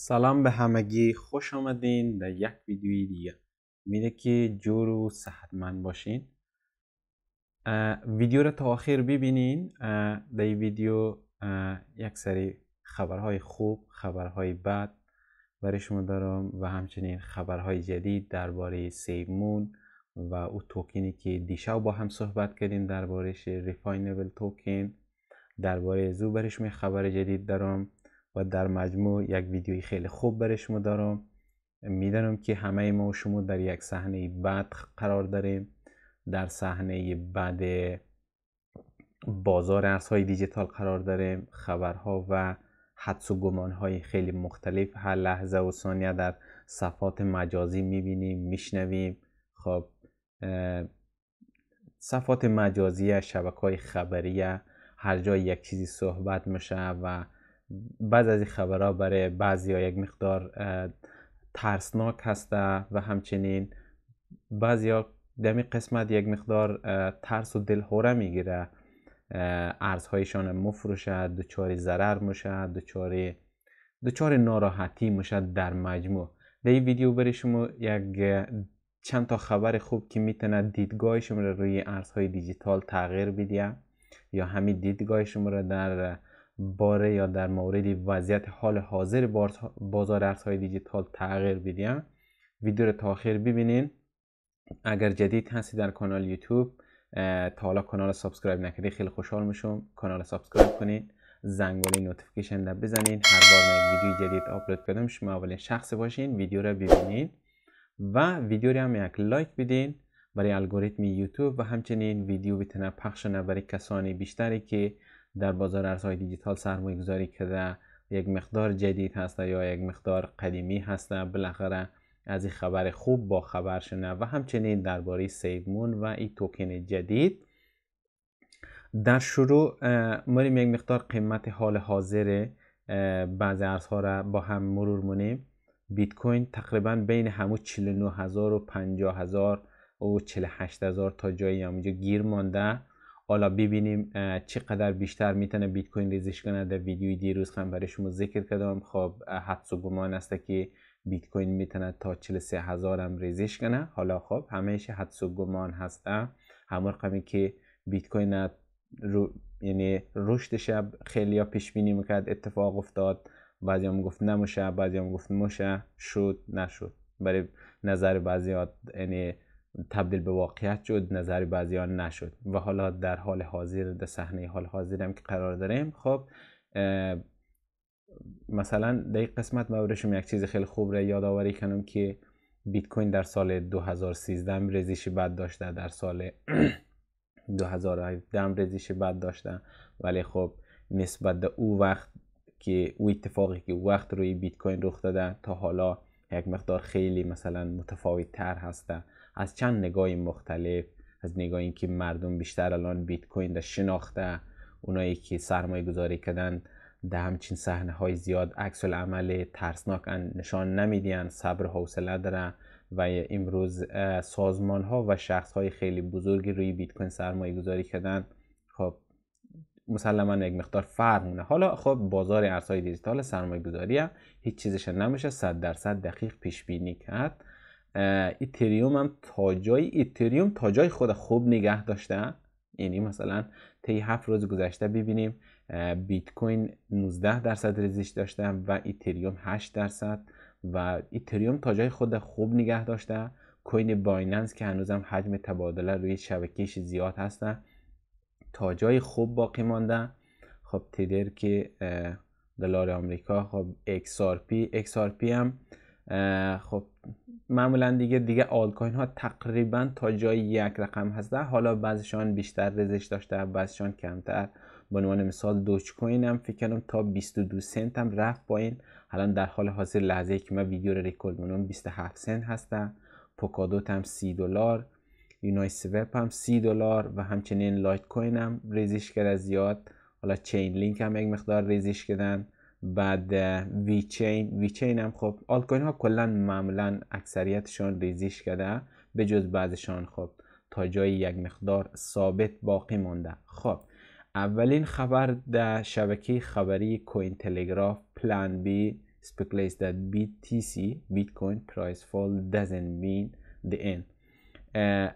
سلام به همگی خوش آمدین در یک ویدیوی دیگه میده که جور و صحتمند باشین ویدیو رو تا آخر ببینین در این ویدیو یک سری خبرهای خوب خبرهای بد برای شما دارم و همچنین خبرهای جدید درباره سیمون و او توکینی که دیشب با هم صحبت کردیم درباره ریفاینبل توکن درباره زو برای شما خبر جدید دارم و در مجموع یک ویدیوی خیلی خوب برای شما دارم میدانم که همه ما و شما در یک صحنه بد قرار داریم در صحنه بعد بازار ارزهای دیجیتال قرار داریم خبرها و حدس و گمانهای خیلی مختلف هر لحظه و ثانیه در صفات مجازی میبینیم میشنویم خب صفات مجازی شبکه های خبری هر جای یک چیزی صحبت میشه و بعض از این خبرها برای بعضی ها یک مقدار ترسناک هسته و همچنین بعضی ها دمی قسمت یک مقدار ترس و دلهوره میگیره ارزهایشان مفروشه دچار ضرر میشه دچار دچار ناراحتی میشه در مجموع در این ویدیو برای شما یک چند تا خبر خوب که میتونه دیدگاه شما رو روی ارزهای دیجیتال تغییر بده یا همین دیدگاه شما رو در باره یا در موردی وضعیت حال حاضر بازار ارزهای دیجیتال تغییر بدیم ویدیو رو تا آخر ببینین اگر جدید هستی در کانال یوتیوب تا حالا کانال سابسکرایب نکردی خیلی خوشحال میشم کانال سابسکرایب کنین زنگوله نوتیفیکیشن رو بزنین هر بار من ویدیو جدید آپلود کردم شما اولین شخص باشین ویدیو رو ببینین و ویدیو رو هم یک لایک بدین برای الگوریتم یوتیوب و همچنین ویدیو بتونه پخش برای کسانی بیشتری که در بازار ارزهای دیجیتال سرمایه گذاری کرده یک مقدار جدید هسته یا یک مقدار قدیمی هسته بالاخره از این خبر خوب با خبر شنه و همچنین درباره سیبمون و این توکن جدید در شروع مریم یک مقدار قیمت حال حاضر بعضی ارزها را با هم مرور مونیم بیت کوین تقریبا بین همو 49000 و 50000 و 48000 تا جایی همونجا گیر مانده حالا ببینیم چقدر بیشتر میتونه بیت کوین ریزش کنه در ویدیوی دیروز هم برای شما ذکر کردم خب حدس و گمان است که بیت کوین میتونه تا 43000 هزار هم ریزش کنه حالا خب همیشه حدس و گمان هست همون رقمی که بیت کوین رو یعنی رشد شب خیلی ها پیش بینی میکرد اتفاق افتاد بعضی هم گفت نمیشه بعضی هم گفت میشه شد نشد برای نظر بعضی یعنی تبدیل به واقعیت شد نظر بعضیان نشد و حالا در حال حاضر در صحنه حال هم که قرار داریم خب مثلا در این قسمت من یک چیز خیلی خوب را یادآوری کنم که بیت کوین در سال 2013 ریزش بد داشته در سال 2017 ریزش بد داشته ولی خب نسبت به او وقت که او اتفاقی که وقت روی بیت کوین رخ داده تا حالا یک مقدار خیلی مثلا متفاوت تر هسته از چند نگاه مختلف از نگاه اینکه مردم بیشتر الان بیت کوین را شناخته اونایی که سرمایه گذاری کردن در همچین صحنه های زیاد عکس عمل ترسناک نشان نمیدین صبر حوصله داره و امروز سازمان ها و شخص های خیلی بزرگی روی بیت کوین سرمایه گذاری کردن خب مسلما یک مقدار فرق حالا خب بازار ارزهای دیجیتال سرمایه گذاری هیچ چیزش نمیشه 100 درصد دقیق پیش بینی کرد ایتریوم هم تا جای ایتریوم تا جای خود خوب نگه داشته یعنی مثلا طی هفت روز گذشته ببینیم بیت کوین 19 درصد ریزش داشته و ایتریوم 8 درصد و ایتریوم تا جای خود خوب نگه داشته کوین بایننس که هنوزم حجم تبادله روی شبکیش زیاد هستن تا جای خوب باقی مانده خب تدر که دلار آمریکا خب XRP XRP هم خب معمولا دیگه دیگه آلت کوین ها تقریبا تا جای یک رقم هسته حالا بعضشان بیشتر رزش داشته بعضشان کمتر به عنوان مثال دوچ کوین هم فکر کنم تا 22 سنت هم رفت پایین الان در حال حاضر لحظه که من ویدیو رو ریکورد می‌کنم 27 سنت هسته پوکادوت هم 30 دلار یونای سوپ هم 30 دلار و همچنین لایت کوین هم ریزش کرده زیاد حالا چین لینک هم یک مقدار ریزش کردن بعد ویچین ویچین هم خب آلت کوین ها کلا معمولا اکثریتشان ریزیش کرده به جز بعضشان خب تا جایی یک مقدار ثابت باقی مانده خب اولین خبر در شبکه خبری کوین تلگراف پلان بی speculates that BTC Bitcoin price fall doesn't mean the end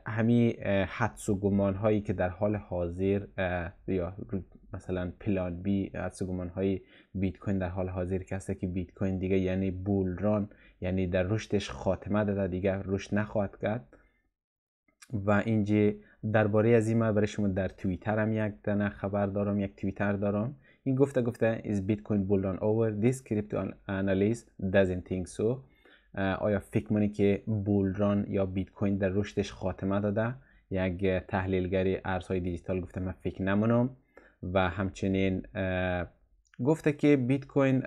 همی حدس و گمان هایی که در حال حاضر یا مثلا پلان بی از سگمان های بیت کوین در حال حاضر کسی که بیت کوین دیگه یعنی بول ران یعنی در رشدش خاتمه داده دیگه رشد نخواهد کرد و اینج درباره از این برای شما در توییتر هم یک دانه خبر دارم یک توییتر دارم این گفته گفته is bitcoin bull run over this crypto analyst doesn't think سو آیا فکر می‌کنی که بول ران یا بیت کوین در رشدش خاتمه داده یک تحلیلگری ارزهای دیجیتال گفته من فکر نمونم و همچنین گفته که بیت کوین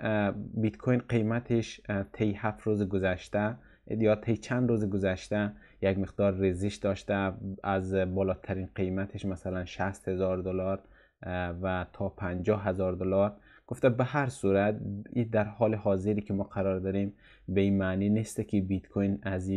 بیت کوین قیمتش طی هفت روز گذشته یا طی چند روز گذشته یک مقدار ریزش داشته از بالاترین قیمتش مثلا 60 هزار دلار و تا 50 هزار دلار گفته به هر صورت در حال حاضری که ما قرار داریم به این معنی نیست که بیت کوین از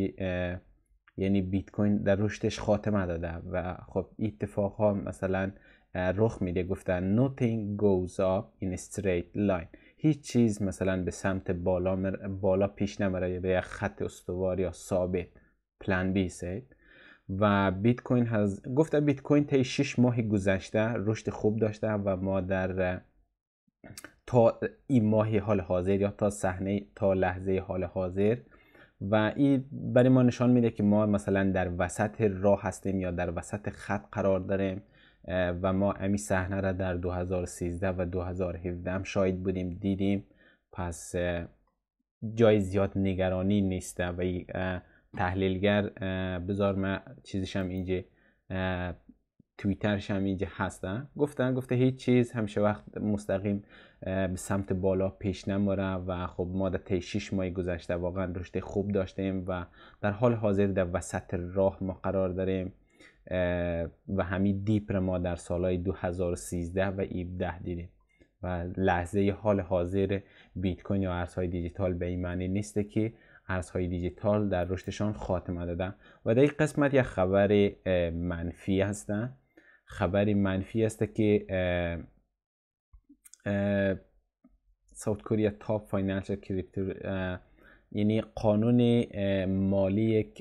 یعنی بیت کوین در رشدش خاتمه داده و خب اتفاق ها مثلا رخ میده گفتن nothing goes up in a straight line هیچ چیز مثلا به سمت بالا, مر... بالا پیش یا به خط استوار یا ثابت plan بی سید و بیت کوین هز... گفته بیت کوین تا 6 ماه گذشته رشد خوب داشته و ما در تا این ماه حال حاضر یا تا صحنه تا لحظه حال حاضر و این برای ما نشان میده که ما مثلا در وسط راه هستیم یا در وسط خط قرار داریم و ما امی صحنه را در 2013 و 2017 شاید بودیم دیدیم پس جای زیاد نگرانی نیسته و تحلیلگر بذار من هم اینجا توییترش هم اینجا هستن گفتن گفته هیچ چیز همیشه وقت مستقیم به سمت بالا پیش نماره و خب ما در 6 ماه گذشته واقعا رشد خوب داشتیم و در حال حاضر در وسط راه ما قرار داریم و همین دیپ ما در سالهای 2013 و 17 دیدیم و لحظه حال حاضر بیت کوین یا ارزهای دیجیتال به این معنی نیسته که ارزهای دیجیتال در رشدشان خاتمه دادن و در این قسمت یک خبر منفی هستن خبر منفی است که ساوت کوریا تاپ کریپتو یعنی قانون مالی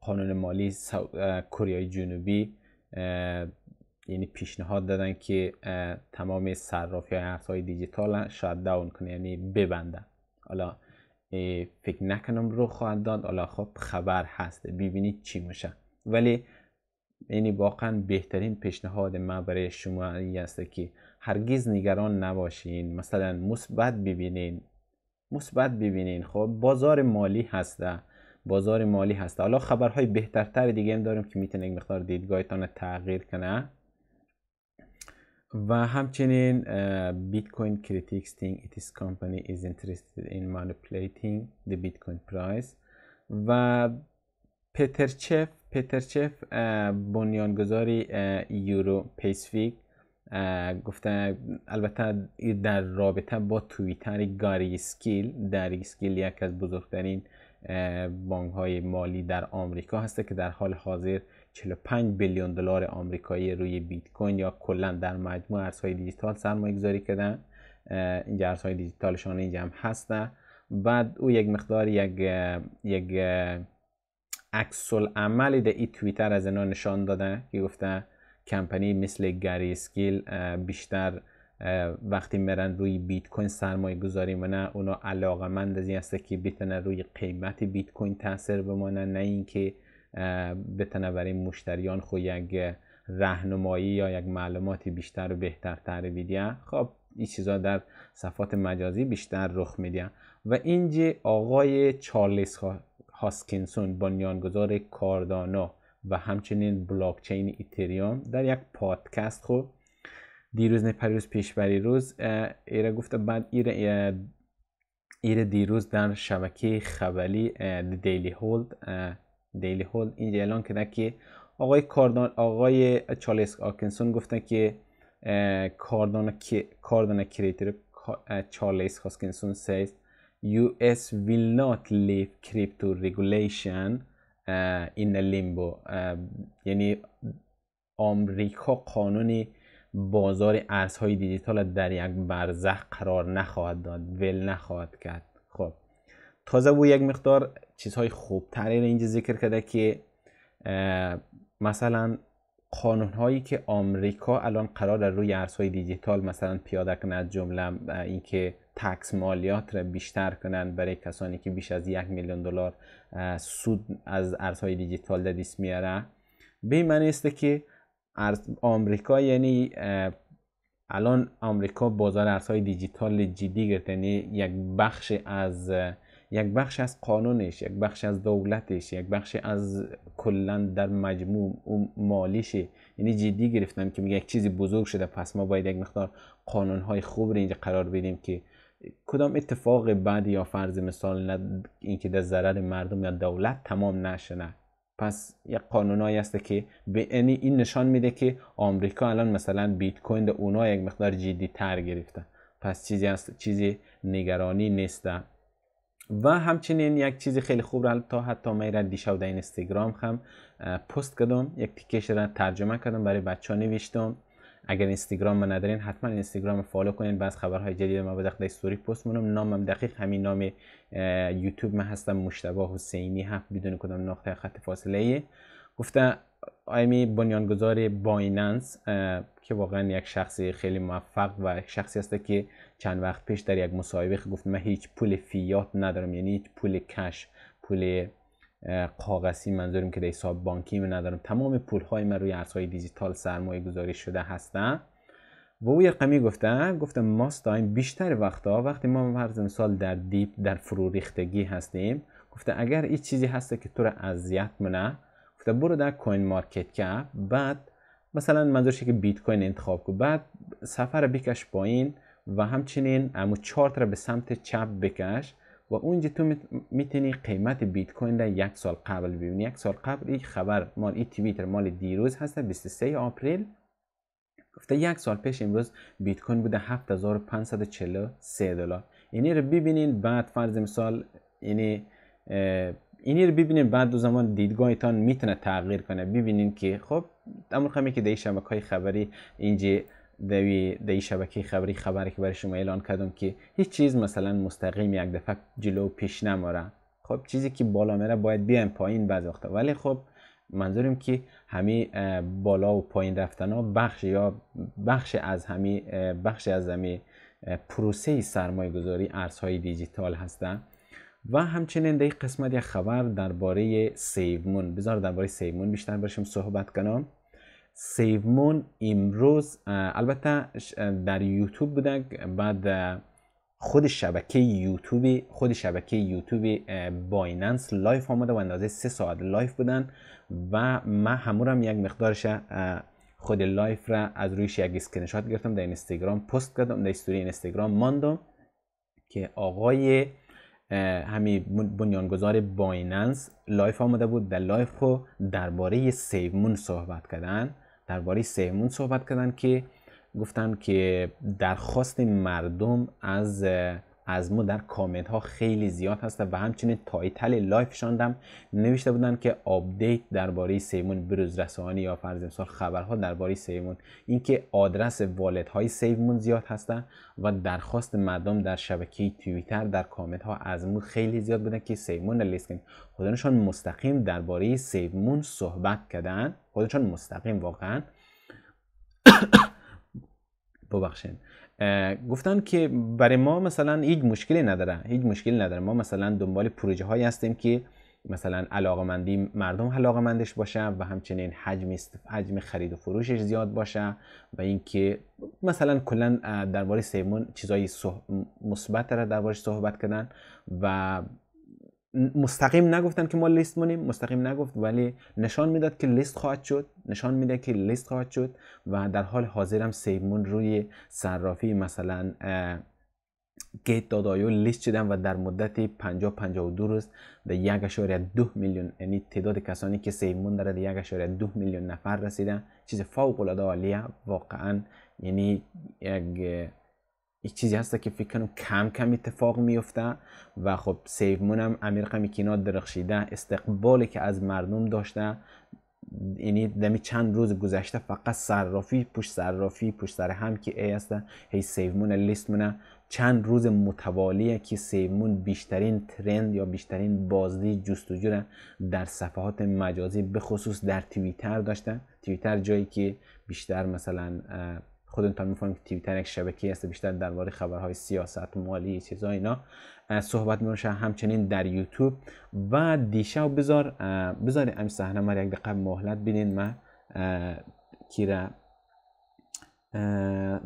قانون مالی کره جنوبی یعنی پیشنهاد دادن که تمام صرافی های ارزهای دیجیتال شات داون کنه یعنی ببنده حالا فکر نکنم رو خواهد داد حالا خب خبر هست ببینید چی میشه ولی یعنی واقعا بهترین پیشنهاد من برای شما این است که هرگز نگران نباشین مثلا مثبت ببینین مثبت ببینین خب بازار مالی هسته بازار مالی هست حالا خبرهای بهترتر دیگه هم داریم که میتونه این مقدار دیدگاهتان تغییر کنه و همچنین بیت کوین کریتیکس تینگ ایتیس کمپانی is این in دی بیت کوین price و پترچف پترچف بنیانگذاری یورو پیسفیک گفته البته در رابطه با تویتر گاری سکیل در سکیل یک از بزرگترین بانک های مالی در آمریکا هسته که در حال حاضر 45 بیلیون دلار آمریکایی روی بیت کوین یا کلا در مجموع ارزهای دیجیتال سرمایه گذاری کردن این ارزهای دیجیتالشان اینجا هم هستن بعد او یک مقدار یک یک عکس عملی ده ای تویتر از اینا نشان داده که گفته کمپانی مثل گری اسکیل بیشتر وقتی میرن روی بیت کوین سرمایه گذاری و نه اونا علاقه مند از این هسته که بتونه روی قیمت بیت کوین تاثیر بمانن نه اینکه بتونه برای مشتریان خو یک رهنمایی یا یک معلومات بیشتر و بهتر تر بیدیه خب این چیزا در صفات مجازی بیشتر رخ میده و اینجا آقای چارلز هاسکینسون بنیانگذار کاردانا و همچنین بلاکچین ایتریوم در یک پادکست خو خب دیروز نه پریروز پیشبری روز ایره گفته بعد ایره ایره دیروز در شبکه خبری دیلی هولد دیلی هولد اینجا اعلان کرده که آقای کاردان آقای چارلز آکنسون گفتن که که کاردان کریتر چارلز آکنسون US will not leave crypto regulation in a limbo یعنی آمریکا قانونی بازار ارزهای دیجیتال در یک برزخ قرار نخواهد داد ول نخواهد کرد خب تازه او یک مقدار چیزهای خوب را اینجا ذکر کرده که مثلا قانون هایی که آمریکا الان قرار روی ارزهای دیجیتال مثلا پیاده کند جمله اینکه تکس مالیات را بیشتر کنند برای کسانی که بیش از یک میلیون دلار سود از ارزهای دیجیتال در دست میاره به این معنی است که ارز آمریکا یعنی الان آمریکا بازار ارزهای دیجیتال جدی گرفته یعنی یک بخش از یک بخش از قانونش یک بخش از دولتش یک بخش از کلا در مجموع اون مالیش یعنی جدی گرفتم که میگه یک چیزی بزرگ شده پس ما باید یک مقدار قانونهای خوب رو اینجا قرار بدیم که کدام اتفاق بعد یا فرض مثال اینکه در ضرر مردم یا دولت تمام نه پس یک قانونایی هست که به یعنی این نشان میده که آمریکا الان مثلا بیت کوین اونها یک مقدار جدی تر گرفته پس چیزی هست چیزی نگرانی نیسته و همچنین یک چیز خیلی خوب را تا حتی من دیشب در اینستاگرام هم پست کردم یک تیکش را ترجمه کردم برای بچه ها نوشتم اگر اینستاگرام ما ندارین حتما اینستاگرام فالو کنین بعض خبرهای جدید ما به استوری پست مونم نامم دقیق همین نام یوتیوب من هستم مشتبه حسینی هفت بدون کدام نقطه خط فاصله ای گفته آیمی بنیانگذار بایننس که واقعا یک شخص خیلی موفق و یک شخصی هست که چند وقت پیش در یک مصاحبه گفت من هیچ پول فیات ندارم یعنی هیچ پول کش پول کاغذی منظورم که حساب بانکی من ندارم تمام پول های من روی ارزهای دیجیتال سرمایه گذاری شده هستن و او یه گفته گفته گفته ماستایم بیشتر وقتا وقتی ما هر سال در دیپ در فرو ریختگی هستیم گفته اگر این چیزی هست که تو رو اذیت منه گفته برو در کوین مارکت کپ بعد مثلا منظورش که بیت کوین انتخاب کن بعد سفر بکش پایین و همچنین امو چارت را به سمت چپ بکش و اونجا تو میتونی قیمت بیت کوین را یک سال قبل ببینی یک سال قبل این خبر مال این توییتر مال دیروز هست 23 آپریل گفته یک سال پیش امروز بیت کوین بوده 7543 دلار اینی رو ببینین بعد فرض مثال اینی اینی رو ببینین بعد دو زمان دیدگاهتان میتونه تغییر کنه ببینین که خب امروز همه که در شبکه های خبری اینجا در شبکه خبری خبری که برای شما اعلان کردم که هیچ چیز مثلا مستقیم یک دفعه جلو پیش نماره خب چیزی که بالا میره باید بیایم پایین بعض وقتا ولی خب منظورم که همی بالا و پایین رفتن ها بخش یا بخش از همی بخش از همی پروسه سرمایه گذاری ارزهای دیجیتال هستن و همچنین در قسمت یک خبر درباره سیومون بذار درباره سیومون بیشتر برشم صحبت کنم سیومون امروز البته در یوتیوب بودن بعد خود شبکه یوتیوب خود شبکه یوتیوب بایننس لایف آمده و اندازه سه ساعت لایف بودن و من همورم یک مقدارش خود لایف را از رویش یک اسکرین شات گرفتم در اینستاگرام پست کردم در استوری اینستاگرام ماندم که آقای همین بنیانگذار بایننس لایف آمده بود در لایف خو درباره سیومون صحبت کردن درباره سیمون صحبت کردن که گفتن که درخواست مردم از از در کامنت ها خیلی زیاد هسته و همچنین تایتل لایف شاندم نوشته بودن که آپدیت درباره سیمون بروز رسانی یا فرض مثال خبرها درباره سیمون اینکه آدرس والد های سیمون زیاد هسته و درخواست مردم در شبکه توییتر در کامنت ها از خیلی زیاد بودن که سیمون لیسکن کنید خودشون مستقیم درباره سیمون صحبت کردن خودشون مستقیم واقعا ببخشید گفتن که برای ما مثلا هیچ مشکلی نداره هیچ مشکلی نداره ما مثلا دنبال پروژه هایی هستیم که مثلا علاقمندی مردم علاقمندش باشه و همچنین حجم حجم خرید و فروشش زیاد باشه و اینکه مثلا کلا درباره سیمون چیزای مثبت را دربارش صحبت کردن و مستقیم نگفتن که ما لیست مونیم مستقیم نگفت ولی نشان میداد که لیست خواهد شد نشان میده که لیست خواهد شد و در حال حاضر هم سیمون روی صرافی مثلا گیت دادایو لیست شدن و در مدت 50 52 روز به دو میلیون یعنی تعداد کسانی که سیمون داره به دو میلیون نفر رسیدن چیز فوق العاده عالیه واقعا یعنی یک یک چیزی هست که فکر کنم کم کم اتفاق میفته و خب سیومون هم امیر قمیکینا درخشیده استقبالی که از مردم داشته یعنی دمی چند روز گذشته فقط صرافی پشت صرافی پشت سر هم که ای هسته هی سیومون لیست مونه چند روز متوالیه که سیومون بیشترین ترند یا بیشترین بازدی جستجو در صفحات مجازی به خصوص در توییتر داشته توییتر جایی که بیشتر مثلا خودتون که تیویتر یک شبکه هست بیشتر درباره خبرهای سیاست مالی چیزا اینا صحبت میشه همچنین در یوتیوب و دیشب بذار بذار ام صحنه ما یک دقیقه مهلت بدین من کیرا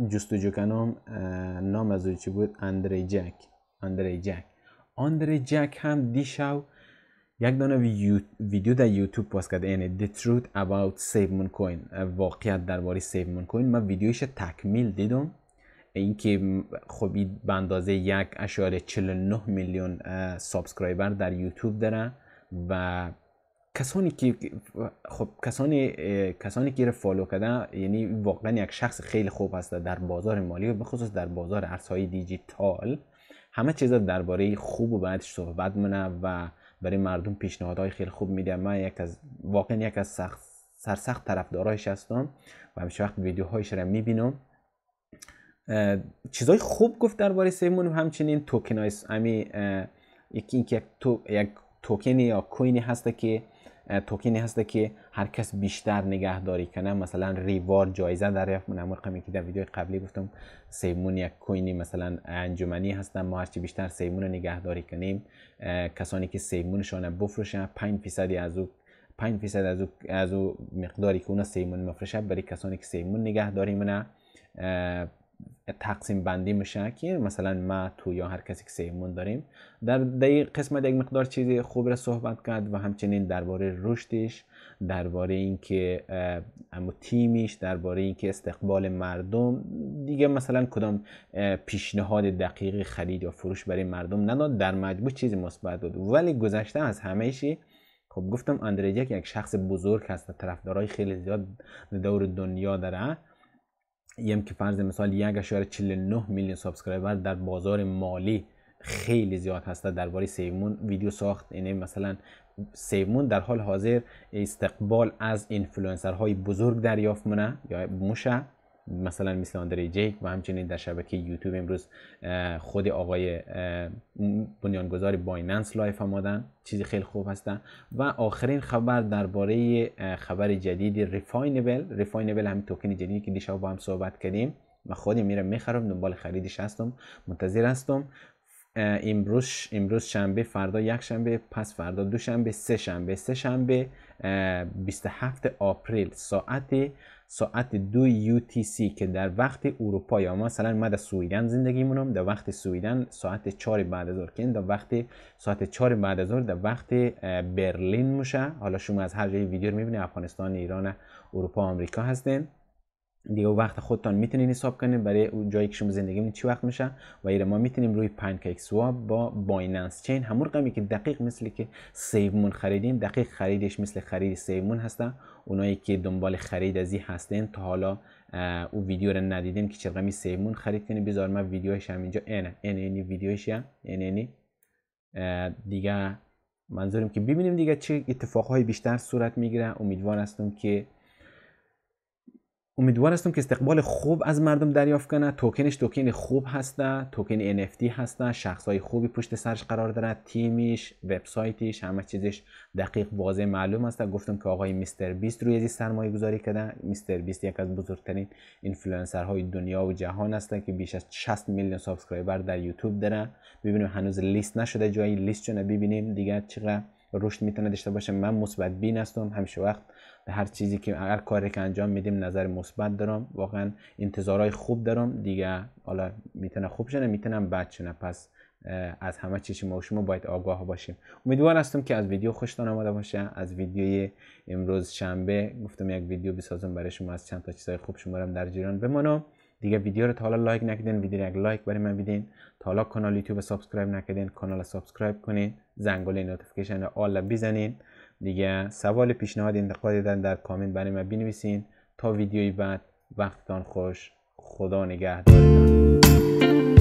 جستجو کنم نام از چی بود اندری جک اندری جک اندری جک هم دیشب یک دانه ویدیو در یوتیوب پاس کرده یعنی The Truth About Savemon Coin واقعیت درباره Savemon Coin من ویدیوش تکمیل دیدم اینکه خب این به اندازه یک اشاره 49 میلیون سابسکرایبر در یوتیوب داره و کسانی که خب کسانی کسانی که رو فالو کردن یعنی واقعا یک شخص خیلی خوب هست در بازار مالی و بخصوص در بازار ارزهای دیجیتال همه چیز درباره خوب و بعدش صحبت منه و برای مردم پیشنهادهای خیلی خوب میدم من یک از واقعا یک از سخت سرسخت طرفدارایش هستم و همیشه وقت ویدیوهایش را میبینم چیزای خوب گفت درباره سیمون همچنین توکنایز امی یکی یک تو یک توکنی یا کوینی هست که توکینی هست که هر کس بیشتر نگهداری کنه مثلا ریوار جایزه دریافت من همون که در ویدیو قبلی گفتم سیمون یک کوینی مثلا انجمنی هستن ما هرچی بیشتر سیمون رو نگهداری کنیم کسانی که سیمونشان بفروشن 5 فیصدی از او 5 فیصد از او, از او مقداری که اونا سیمون مفروشه برای کسانی که سیمون نگهداری منه تقسیم بندی میشه که مثلا ما تو یا هر کسی که سیمون داریم در این قسمت یک مقدار چیز خوب را صحبت کرد و همچنین درباره رشدش درباره اینکه اما تیمیش درباره اینکه استقبال مردم دیگه مثلا کدام پیشنهاد دقیقی خرید یا فروش برای مردم نداد در مجموع چیز مثبت بود ولی گذشته از همه خب گفتم اندریجک یک شخص بزرگ هست و طرفدارای خیلی زیاد دور دنیا داره یم که فرض مثال 1.49 میلیون سابسکرایبر در بازار مالی خیلی زیاد هسته درباره سیمون ویدیو ساخت اینه یعنی مثلا سیمون در حال حاضر استقبال از های بزرگ دریافت مونه یا موشه مثلا مثل آندری جیک و همچنین در شبکه یوتیوب امروز خود آقای بنیانگذار بایننس لایف آمادن چیزی خیلی خوب هستن و آخرین خبر درباره خبر جدید ریفاینبل ریفاینبل همین توکن جدیدی که دیشب با هم صحبت کردیم و خودم میرم میخرم دنبال خریدش هستم منتظر هستم امروز امروز شنبه فردا یک شنبه پس فردا دو شنبه سه شنبه سه شنبه 27 آپریل ساعت ساعت دو UTC که در وقت اروپا یا مثلا مد در سویدن زندگی مونم در وقت سویدن ساعت 4 بعد از که در وقت ساعت 4 بعد از در وقت برلین میشه حالا شما از هر جای ویدیو میبینید افغانستان ایران اروپا آمریکا هستین دیگه وقت خودتان میتونین حساب کنین برای اون جایی که شما زندگی میکنین چی وقت میشه و ایره ما میتونیم روی پنکیک سواب با بایننس چین همون رقمی که دقیق مثل که سیومون خریدین دقیق خریدش مثل خرید سیومون هستن اونایی که دنبال خرید ازی هستین تا حالا او ویدیو رو ندیدیم که چرا سیومون خرید کنین بذار من ویدیوش هم اینجا اینه این اینی ویدیوش هم این دیگه منظورم که ببینیم دیگه چه اتفاقهای بیشتر صورت میگیره امیدوار هستم که امیدوار هستم که استقبال خوب از مردم دریافت کنه توکنش توکن خوب هسته توکن NFT هسته شخصهای خوبی پشت سرش قرار داره تیمیش، وبسایتیش، همه چیزش دقیق واضح معلوم هسته گفتم که آقای میستر بیست روی از سرمایه گذاری کرده میستر بیست یک از بزرگترین های دنیا و جهان هسته که بیش از 60 میلیون سابسکرایبر در یوتیوب داره ببینیم هنوز لیست نشده جایی لیست چونه ببینیم دیگه چقدر رشد میتونه داشته باشه من مثبت بین هستم همیشه وقت هر چیزی که اگر کاری که انجام میدیم نظر مثبت دارم واقعا انتظارهای خوب دارم دیگه حالا میتونه خوب شنه میتونم بد شنه پس از همه چیزی ما و شما باید آگاه باشیم امیدوار هستم که از ویدیو خوشتان آمده باشه از ویدیوی امروز شنبه گفتم یک ویدیو بسازم برای شما از چند تا چیزای خوب شما هم در جریان بمانم دیگه ویدیو رو تا حالا لایک نکردین ویدیو یک لایک برای من بدین تا حالا کانال یوتیوب سابسکرایب نکردین کانال سابسکرایب کنین زنگوله نوتیفیکیشن رو آل بزنین دیگه سوال پیشنهاد انتقادی در کامنت برای من بنویسین تا ویدیوی بعد وقتتان خوش خدا نگهدارتان